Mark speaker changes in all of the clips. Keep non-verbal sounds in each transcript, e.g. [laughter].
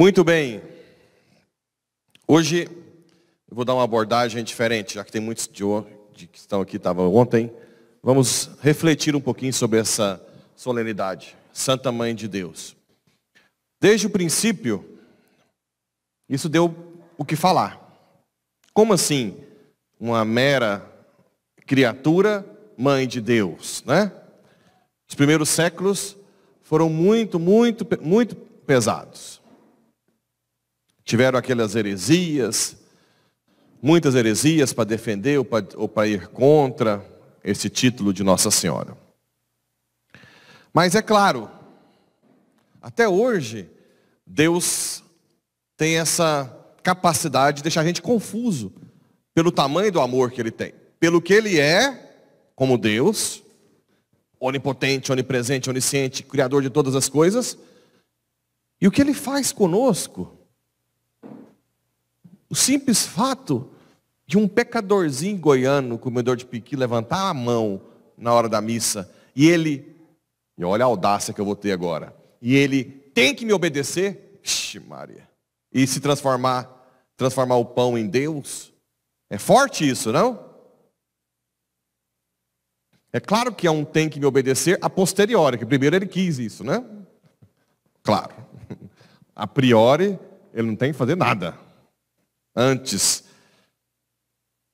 Speaker 1: Muito bem. Hoje eu vou dar uma abordagem diferente, já que tem muitos de, de que estão aqui, estavam ontem. Vamos refletir um pouquinho sobre essa solenidade, Santa Mãe de Deus. Desde o princípio, isso deu o que falar. Como assim? Uma mera criatura, mãe de Deus, né? Os primeiros séculos foram muito, muito, muito pesados. Tiveram aquelas heresias, muitas heresias para defender ou para ir contra esse título de Nossa Senhora. Mas é claro, até hoje, Deus tem essa capacidade de deixar a gente confuso pelo tamanho do amor que ele tem, pelo que ele é como Deus, onipotente, onipresente, onisciente, criador de todas as coisas, e o que ele faz conosco o simples fato de um pecadorzinho goiano, comedor de piqui, levantar a mão na hora da missa e ele, e olha a audácia que eu vou ter agora, e ele tem que me obedecer, Ixi, Maria, e se transformar, transformar o pão em Deus, é forte isso, não? É claro que é um tem que me obedecer a posteriori, que primeiro ele quis isso, né? Claro. [laughs] A priori, ele não tem que fazer nada antes.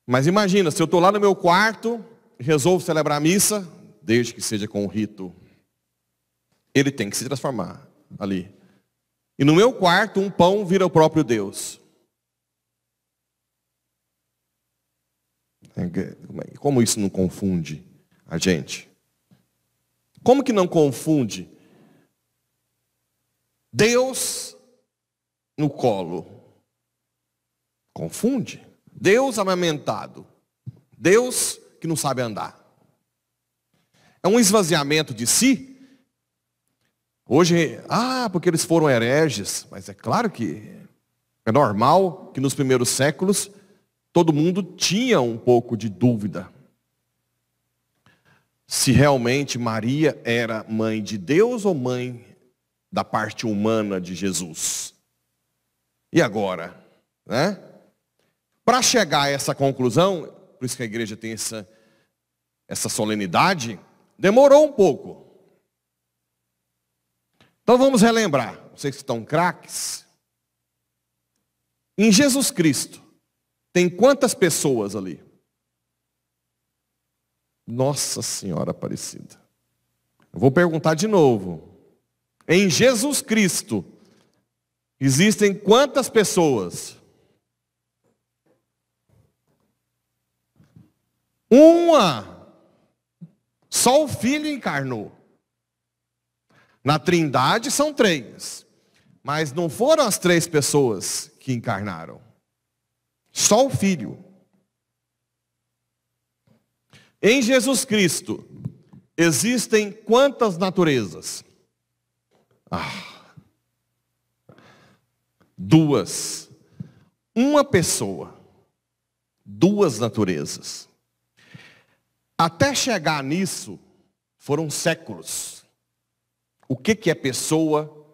Speaker 1: Mas imagina, se eu estou lá no meu quarto, resolvo celebrar a missa, desde que seja com o rito, ele tem que se transformar ali. E no meu quarto, um pão vira o próprio Deus. É, é, como isso não confunde a gente? Como que não confunde Deus no colo? Confunde. Deus amamentado. Deus que não sabe andar. É um esvaziamento de si. Hoje, ah, porque eles foram hereges. Mas é claro que é normal que nos primeiros séculos todo mundo tinha um pouco de dúvida se realmente Maria era mãe de Deus ou mãe da parte humana de Jesus. E agora, né? Para chegar a essa conclusão, por isso que a igreja tem essa, essa solenidade, demorou um pouco. Então vamos relembrar, vocês que estão craques. Em Jesus Cristo, tem quantas pessoas ali? Nossa Senhora Aparecida. Eu vou perguntar de novo. Em Jesus Cristo, existem quantas pessoas? Uma. Só o Filho encarnou. Na Trindade são três. Mas não foram as três pessoas que encarnaram. Só o Filho. Em Jesus Cristo existem quantas naturezas? Ah, duas. Uma pessoa. Duas naturezas. Até chegar nisso, foram séculos. O que, que é pessoa?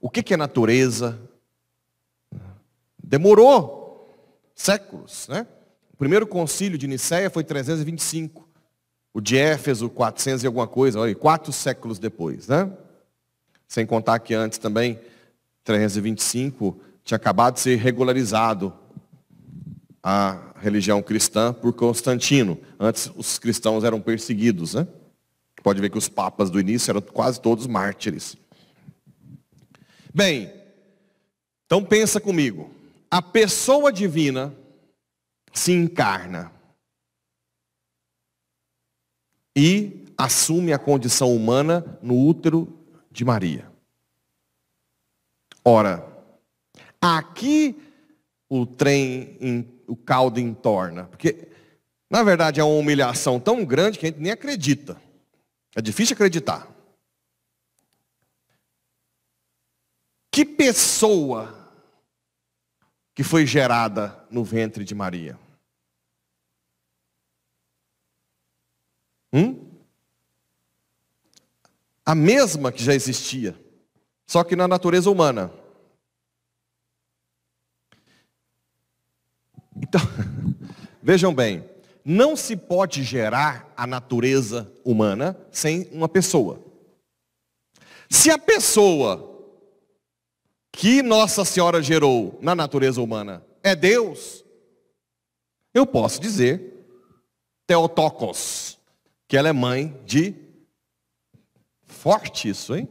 Speaker 1: O que, que é natureza? Demorou séculos. Né? O primeiro concílio de Nicéia foi 325. O de Éfeso, 400 e alguma coisa, olha, quatro séculos depois. Né? Sem contar que antes também, 325, tinha acabado de ser regularizado a religião cristã por Constantino. Antes os cristãos eram perseguidos, né? Pode ver que os papas do início eram quase todos mártires. Bem, então pensa comigo. A pessoa divina se encarna e assume a condição humana no útero de Maria. Ora, aqui o trem, em, o caldo entorna. Porque, na verdade, é uma humilhação tão grande que a gente nem acredita. É difícil acreditar. Que pessoa que foi gerada no ventre de Maria? Hum? A mesma que já existia, só que na natureza humana. Então, [laughs] vejam bem, não se pode gerar a natureza humana sem uma pessoa. Se a pessoa que Nossa Senhora gerou na natureza humana é Deus, eu posso dizer Teotocos, que ela é mãe de. Forte isso, hein?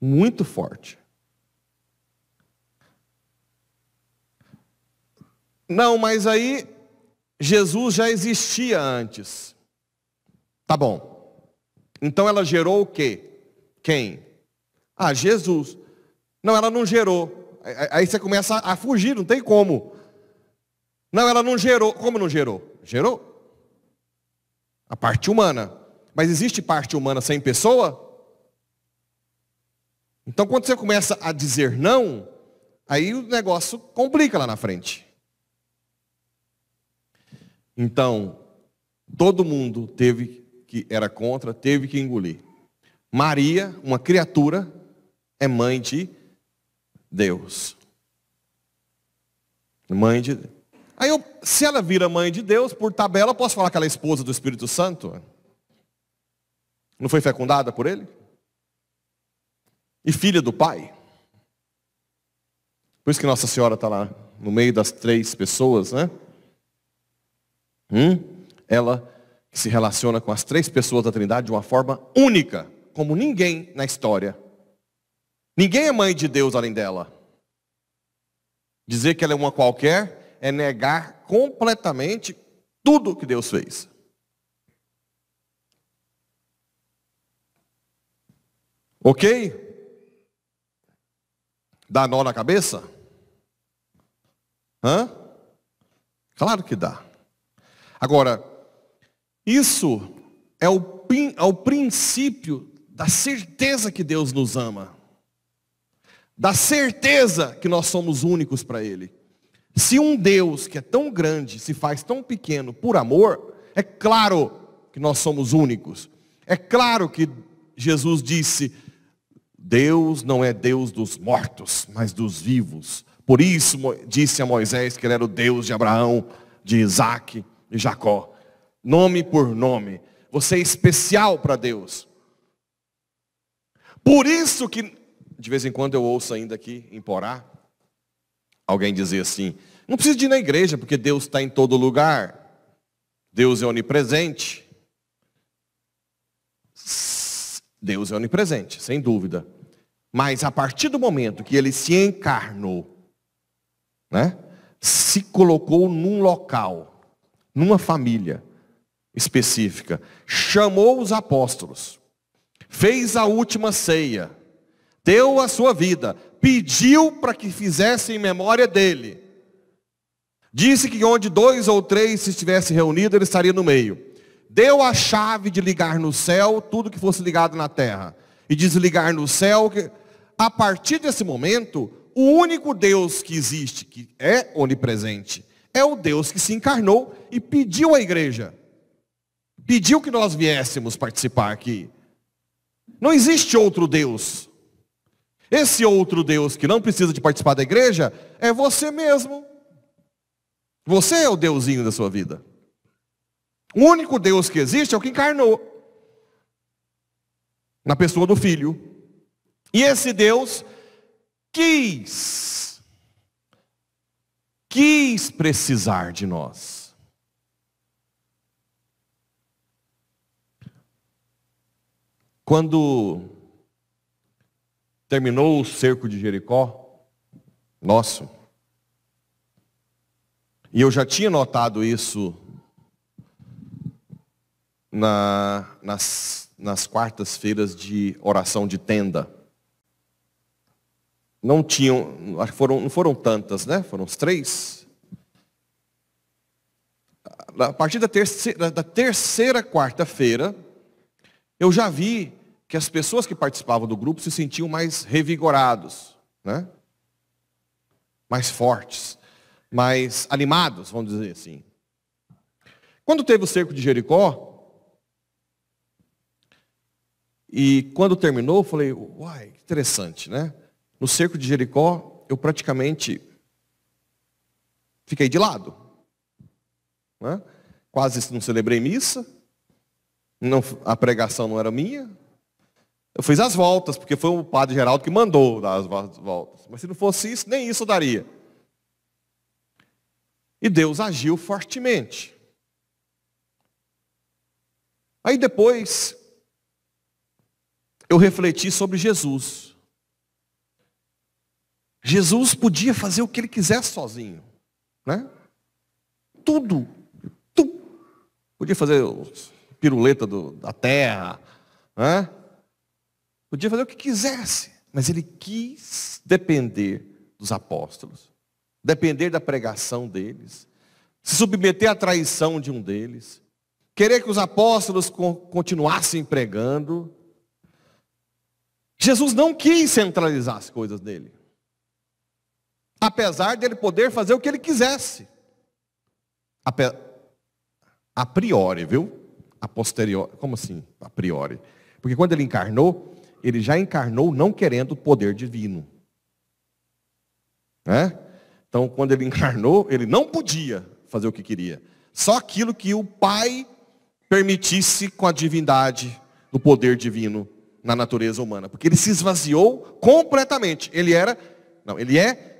Speaker 1: Muito forte. Não, mas aí Jesus já existia antes. Tá bom. Então ela gerou o quê? Quem? Ah, Jesus. Não, ela não gerou. Aí você começa a fugir, não tem como. Não, ela não gerou. Como não gerou? Gerou. A parte humana. Mas existe parte humana sem pessoa? Então, quando você começa a dizer não, aí o negócio complica lá na frente. Então, todo mundo teve que era contra, teve que engolir. Maria, uma criatura, é mãe de Deus. Mãe de Deus. Aí, eu, se ela vira mãe de Deus, por tabela, eu posso falar que ela é esposa do Espírito Santo? Não foi fecundada por ele? E filha do Pai? Por isso que Nossa Senhora está lá, no meio das três pessoas, né? Hum? Ela se relaciona com as três pessoas da Trindade de uma forma única, como ninguém na história. Ninguém é mãe de Deus além dela. Dizer que ela é uma qualquer é negar completamente tudo que Deus fez. Ok? Dá nó na cabeça? Hã? Claro que dá. Agora, isso é o, é o princípio da certeza que Deus nos ama. Da certeza que nós somos únicos para Ele. Se um Deus que é tão grande se faz tão pequeno por amor, é claro que nós somos únicos. É claro que Jesus disse: Deus não é Deus dos mortos, mas dos vivos. Por isso disse a Moisés que ele era o Deus de Abraão, de Isaac Jacó. Nome por nome. Você é especial para Deus. Por isso que, de vez em quando eu ouço ainda aqui em Porá, alguém dizer assim, não precisa de ir na igreja, porque Deus está em todo lugar. Deus é onipresente. Deus é onipresente, sem dúvida. Mas a partir do momento que ele se encarnou, né, se colocou num local numa família específica. Chamou os apóstolos, fez a última ceia, deu a sua vida, pediu para que fizessem memória dele. Disse que onde dois ou três se estivessem reunidos, ele estaria no meio. Deu a chave de ligar no céu tudo que fosse ligado na terra. E desligar no céu. Que... A partir desse momento, o único Deus que existe, que é onipresente, é o Deus que se encarnou e pediu à igreja. Pediu que nós viéssemos participar aqui. Não existe outro Deus. Esse outro Deus que não precisa de participar da igreja é você mesmo. Você é o deusinho da sua vida. O único Deus que existe é o que encarnou na pessoa do filho. E esse Deus quis quis precisar de nós. Quando terminou o cerco de Jericó, nosso, e eu já tinha notado isso na, nas, nas quartas-feiras de oração de tenda não tinham, foram, não foram tantas, né? Foram três. A partir da terceira, da terceira quarta-feira, eu já vi que as pessoas que participavam do grupo se sentiam mais revigorados, né? mais fortes, mais animados, vamos dizer assim. Quando teve o cerco de Jericó, e quando terminou, eu falei, uai, que interessante, né? no cerco de Jericó, eu praticamente fiquei de lado. Né? Quase não celebrei missa, não, a pregação não era minha. Eu fiz as voltas, porque foi o padre Geraldo que mandou dar as voltas. Mas se não fosse isso, nem isso eu daria. E Deus agiu fortemente. Aí depois, eu refleti sobre Jesus. Jesus podia fazer o que ele quisesse sozinho, né? Tudo, Podia fazer piruleta do, da terra, né? Podia fazer o que quisesse, mas ele quis depender dos apóstolos, depender da pregação deles, se submeter à traição de um deles, querer que os apóstolos continuassem pregando. Jesus não quis centralizar as coisas dele apesar dele poder fazer o que ele quisesse. A, pe... a priori, viu? A posteriori. Como assim, a priori? Porque quando ele encarnou, ele já encarnou não querendo o poder divino. Né? Então, quando ele [laughs] encarnou, ele não podia fazer o que queria. Só aquilo que o Pai permitisse com a divindade, do poder divino na natureza humana. Porque ele se esvaziou completamente. Ele era, não, ele é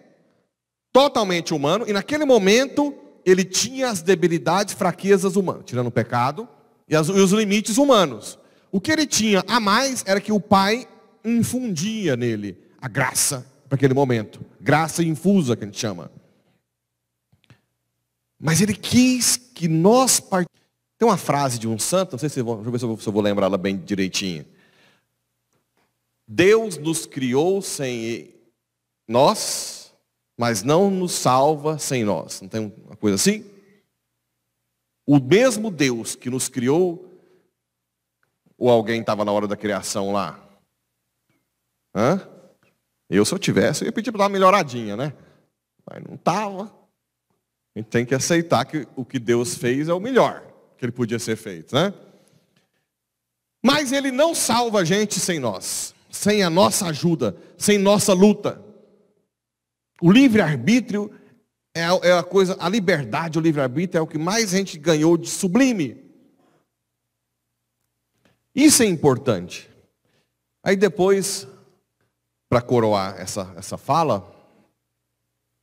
Speaker 1: totalmente humano, e naquele momento ele tinha as debilidades, fraquezas humanas, tirando o pecado e, as, e os limites humanos. O que ele tinha a mais era que o Pai infundia nele a graça para aquele momento. Graça infusa, que a gente chama. Mas ele quis que nós part... Tem uma frase de um santo, não sei se vou, deixa eu ver se eu, vou, vou lembrar ela bem direitinho. Deus nos criou sem nós mas não nos salva sem nós. Não tem uma coisa assim? O mesmo Deus que nos criou, ou alguém estava na hora da criação lá? Hã? Eu, se eu tivesse, eu ia pedir para dar uma melhoradinha, né? Mas não estava. A gente tem que aceitar que o que Deus fez é o melhor que ele podia ser feito, né? Mas ele não salva a gente sem nós, sem a nossa ajuda, sem nossa luta. O livre-arbítrio é, é a coisa, a liberdade, o livre-arbítrio é o que mais a gente ganhou de sublime. Isso é importante. Aí depois, para coroar essa, essa fala,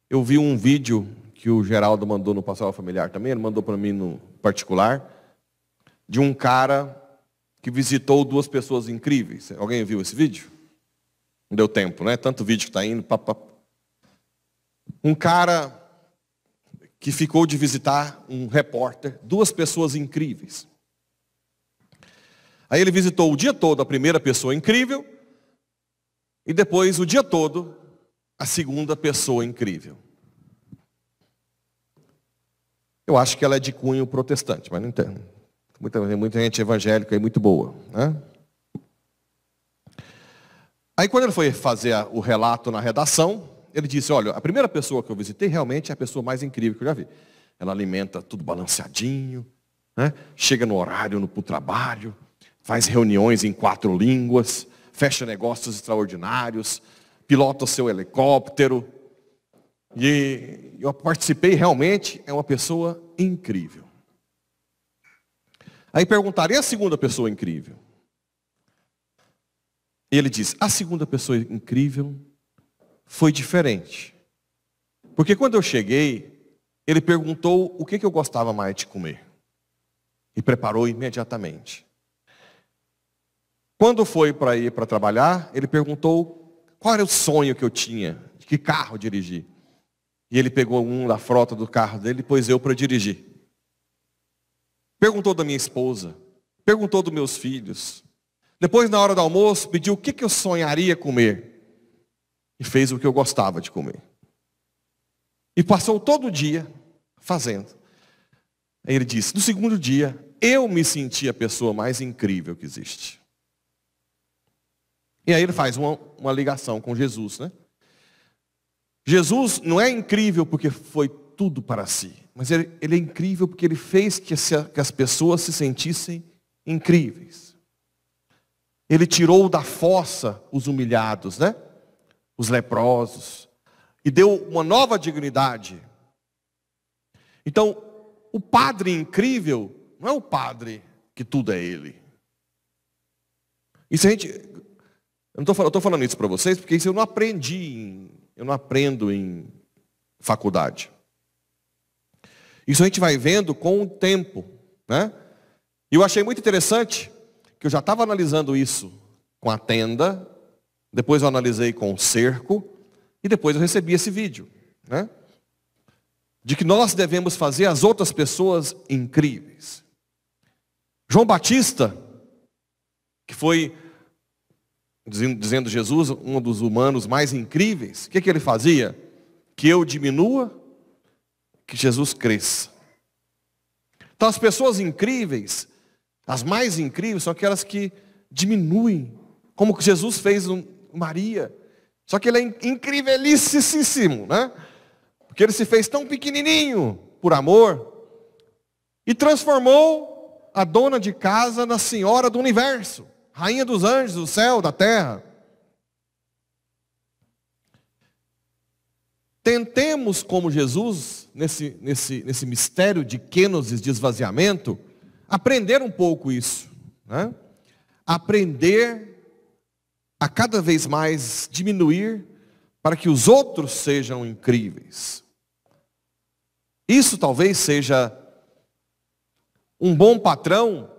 Speaker 1: eu vi um vídeo que o Geraldo mandou no Pastoral Familiar também, ele mandou para mim no particular, de um cara que visitou duas pessoas incríveis. Alguém viu esse vídeo? Não deu tempo, né? Tanto vídeo que está indo. papapá um cara que ficou de visitar um repórter, duas pessoas incríveis. Aí ele visitou o dia todo a primeira pessoa incrível e depois o dia todo a segunda pessoa incrível. Eu acho que ela é de cunho protestante, mas não entendo. Muita, muita gente evangélica e muito boa. Né? Aí quando ele foi fazer o relato na redação, ele disse: Olha, a primeira pessoa que eu visitei realmente é a pessoa mais incrível que eu já vi. Ela alimenta tudo balanceadinho, né? chega no horário no, o trabalho, faz reuniões em quatro línguas, fecha negócios extraordinários, pilota o seu helicóptero. E eu participei realmente, é uma pessoa incrível. Aí e a segunda pessoa incrível? E ele diz: A segunda pessoa incrível foi diferente. Porque quando eu cheguei, ele perguntou o que, que eu gostava mais de comer. E preparou imediatamente. Quando foi para ir para trabalhar, ele perguntou qual era o sonho que eu tinha, de que carro dirigir. E ele pegou um da frota do carro dele e pôs eu para dirigir. Perguntou da minha esposa, perguntou dos meus filhos. Depois, na hora do almoço, pediu o que, que eu sonharia comer e fez o que eu gostava de comer. E passou todo o dia fazendo. Aí ele disse: No segundo dia, eu me senti a pessoa mais incrível que existe. E aí ele faz uma, uma ligação com Jesus, né? Jesus não é incrível porque foi tudo para si, mas ele, ele é incrível porque ele fez que, se, que as pessoas se sentissem incríveis. Ele tirou da fossa os humilhados, né? os leprosos, e deu uma nova dignidade. Então, o padre incrível não é o padre que tudo é ele. Isso a gente. Eu estou falando isso para vocês porque isso eu não aprendi, em, eu não aprendo em faculdade. Isso a gente vai vendo com o tempo. Né? E eu achei muito interessante que eu já estava analisando isso com a tenda depois eu analisei com o cerco e depois eu recebi esse vídeo, né? De que nós devemos fazer as outras pessoas incríveis. João Batista, que foi dizendo Jesus, um dos humanos mais incríveis, o que, que ele fazia? Que eu diminua, que Jesus cresça. Então as pessoas incríveis, as mais incríveis, são aquelas que diminuem, como que Jesus fez Maria. Só que ele é incrivelíssimo, né? Porque ele se fez tão pequenininho por amor e transformou a dona de casa na senhora do universo, rainha dos anjos, do céu, da terra. Tentemos, como Jesus, nesse, nesse, nesse mistério de quênosis, de esvaziamento, aprender um pouco isso. Né? Aprender a cada vez mais diminuir para que os outros sejam incríveis. Isso talvez seja um bom patrão.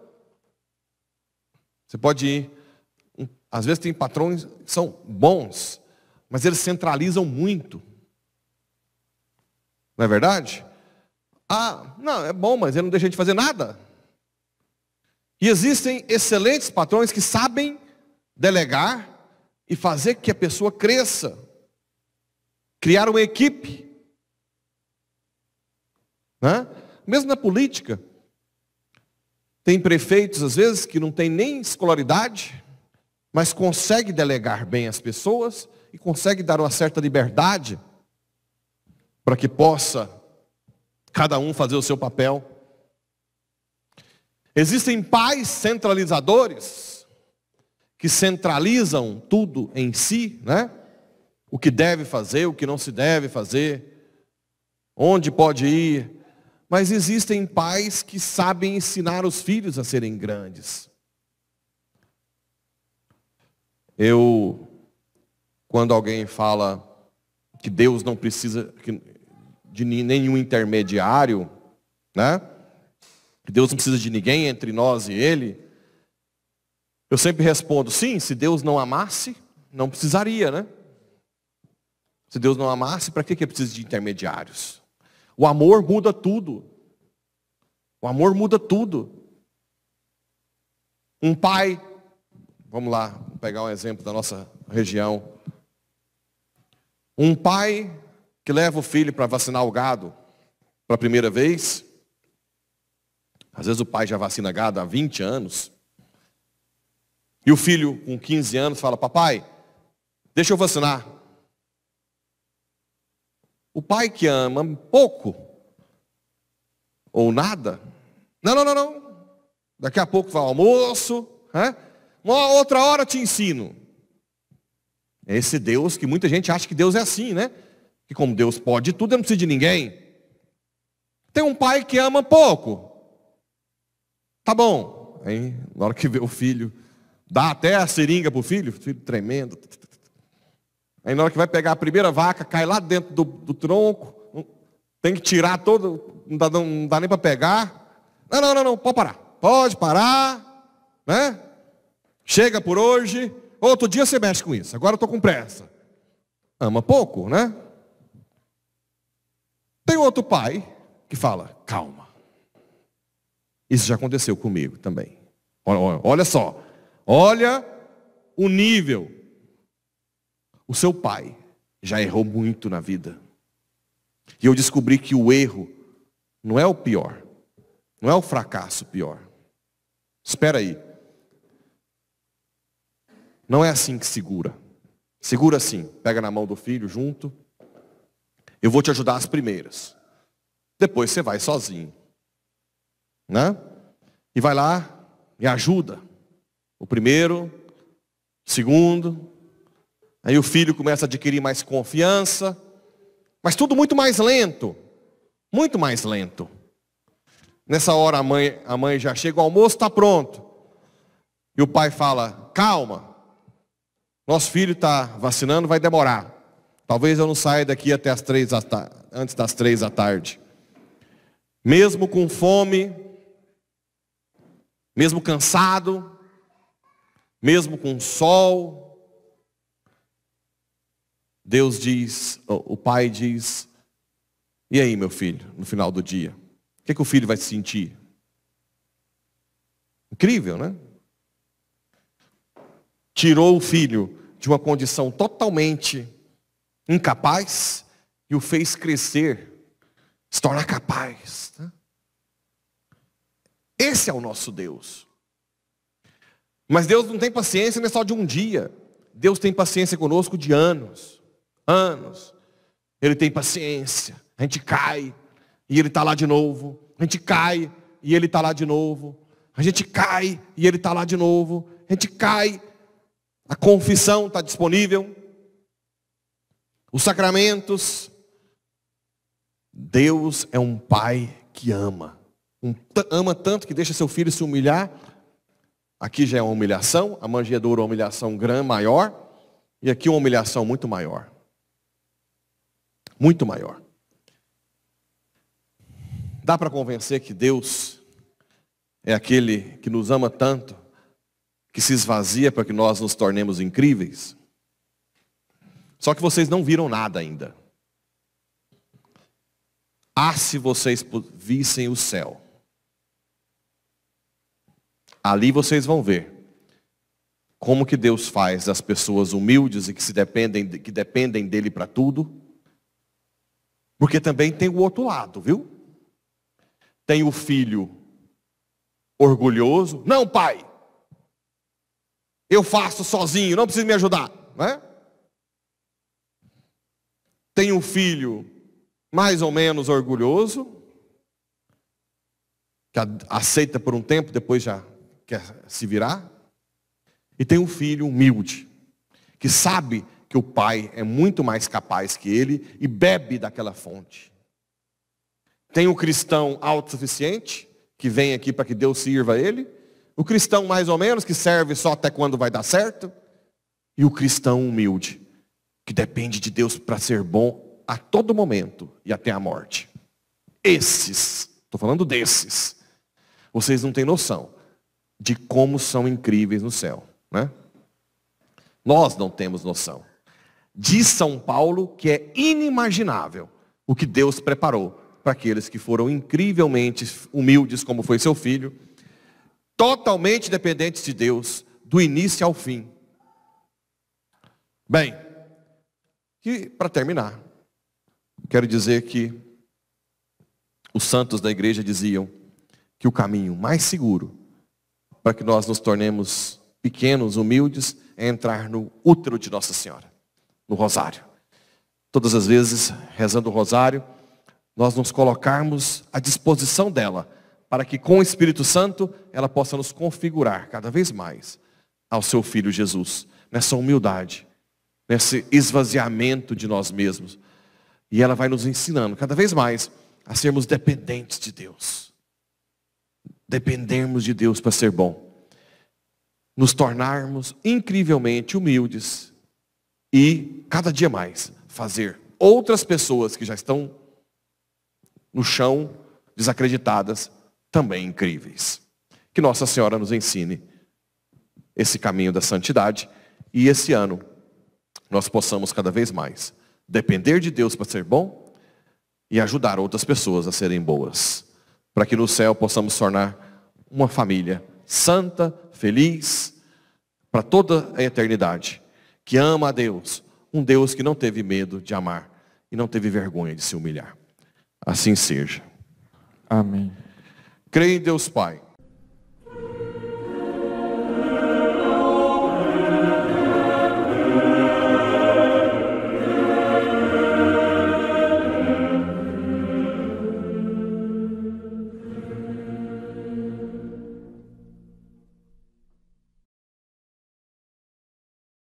Speaker 1: Você pode ir. Às vezes tem patrões que são bons, mas eles centralizam muito. Não é verdade? Ah, não, é bom, mas ele não deixa a gente fazer nada. E existem excelentes patrões que sabem delegar e fazer que a pessoa cresça. Criar uma equipe. Né? Mesmo na política, tem prefeitos, às vezes, que não tem nem escolaridade, mas consegue delegar bem as pessoas e consegue dar uma certa liberdade para que possa cada um fazer o seu papel. Existem pais centralizadores que centralizam tudo em si, né? O que deve fazer, o que não se deve fazer, onde pode ir. Mas existem pais que sabem ensinar os filhos a serem grandes. Eu, quando alguém fala que Deus não precisa de nenhum intermediário, né? Que Deus não precisa de ninguém entre nós e Ele. Eu sempre respondo, sim, se Deus não amasse, não precisaria, né? Se Deus não amasse, para que, é preciso de intermediários? O amor muda tudo. O amor muda tudo. Um pai, vamos lá, pegar um exemplo da nossa região. Um pai que leva o filho para vacinar o gado pela primeira vez. Às vezes o pai já vacina gado há 20 anos. E o filho, com 15 anos, fala: Papai, deixa eu vacinar. O pai que ama pouco ou nada, não, não, não, não. Daqui a pouco vai ao almoço, uma outra hora te ensino. É esse Deus que muita gente acha que Deus é assim, né? Que como Deus pode tudo, eu não preciso de ninguém. Tem um pai que ama pouco. Tá bom. Aí, na hora que vê o filho Dá até a seringa para o filho, filho tremendo. Aí na hora que vai pegar a primeira vaca, cai lá dentro do, do tronco, tem que tirar todo, não dá, não, não dá nem para pegar. Não, não, não, não, pode parar. Pode parar, né? Chega por hoje. Outro dia você mexe com isso. Agora eu estou com pressa. Ama pouco, né? Tem outro pai que fala, calma. Isso já aconteceu comigo também. Olha, olha, olha só, Olha o nível. O seu pai já errou muito na vida. E eu descobri que o erro não é o pior. Não é o fracasso pior. Espera aí. Não é assim que segura. Segura assim. Pega na mão do filho junto. Eu vou te ajudar as primeiras. Depois você vai sozinho. Né? E vai lá e ajuda. O primeiro, o segundo. Aí o filho começa a adquirir mais confiança. Mas tudo muito mais lento. Muito mais lento. Nessa hora a mãe, a mãe já chega, o almoço está pronto. E o pai fala, calma, nosso filho está vacinando, vai demorar. Talvez eu não saia daqui até as três da antes das três da tarde. Mesmo com fome, mesmo cansado, mesmo com sol. Deus diz, o pai diz, e aí meu filho, no final do dia? O que, é que o filho vai sentir? Incrível, né? Tirou o filho de uma condição totalmente incapaz e o fez crescer, se tornar capaz. Né? Esse é o nosso Deus. Mas Deus não tem paciência não é só de um dia. Deus tem paciência conosco de anos. Anos. Ele tem paciência. A gente cai e ele está lá de novo. A gente cai e ele está lá de novo. A gente cai e ele está lá de novo. A gente cai. A confissão está disponível. Os sacramentos. Deus é um pai que ama. Um, ama tanto que deixa seu filho se humilhar Aqui já é uma humilhação, a manjedoura é uma humilhação grande, maior, e aqui uma humilhação muito maior. Muito maior. Dá para convencer que Deus é aquele que nos ama tanto, que se esvazia para que nós nos tornemos incríveis? Só que vocês não viram nada ainda. Ah, se vocês vissem o céu. Ali vocês vão ver como que Deus faz das pessoas humildes e que se dependem, que dependem dele para tudo. Porque também tem o outro lado, viu? Tem o filho orgulhoso. Não, pai. Eu faço sozinho, não precisa me ajudar, né? Tem o filho mais ou menos orgulhoso, que aceita por um tempo, depois já quer se virar, e tem um filho humilde, que sabe que o pai é muito mais capaz que ele e bebe daquela fonte. Tem o um cristão autossuficiente, que vem aqui para que Deus sirva a ele, o cristão mais ou menos, que serve só até quando vai dar certo, e o cristão humilde, que depende de Deus para ser bom a todo momento e até a morte. Esses, estou falando desses, vocês não têm noção de como são incríveis no céu. Né? Nós não temos noção. Diz São Paulo que é inimaginável o que Deus preparou para aqueles que foram incrivelmente humildes, como foi seu filho, totalmente dependentes de Deus, do início ao fim. Bem, e para terminar, quero dizer que os santos da igreja diziam que o caminho mais seguro para que nós nos tornemos pequenos, humildes, é entrar no útero de Nossa Senhora, no rosário. Todas as vezes, rezando o rosário, nós nos colocarmos à disposição dela, para que com o Espírito Santo ela possa nos configurar cada vez mais ao seu Filho Jesus, nessa humildade, nesse esvaziamento de nós mesmos. E ela vai nos ensinando cada vez mais a sermos dependentes de Deus dependermos de Deus para ser bom, nos tornarmos incrivelmente humildes e, cada dia mais, fazer outras pessoas que já estão no chão, desacreditadas, também incríveis. Que Nossa Senhora nos ensine esse caminho da santidade e esse ano nós possamos cada vez mais depender de Deus para ser bom e ajudar outras pessoas a serem boas para que no céu possamos tornar uma família santa, feliz, para toda a eternidade, que ama a Deus, um Deus que não teve medo de amar e não teve vergonha de se humilhar. Assim seja. Amém. Creio em Deus Pai.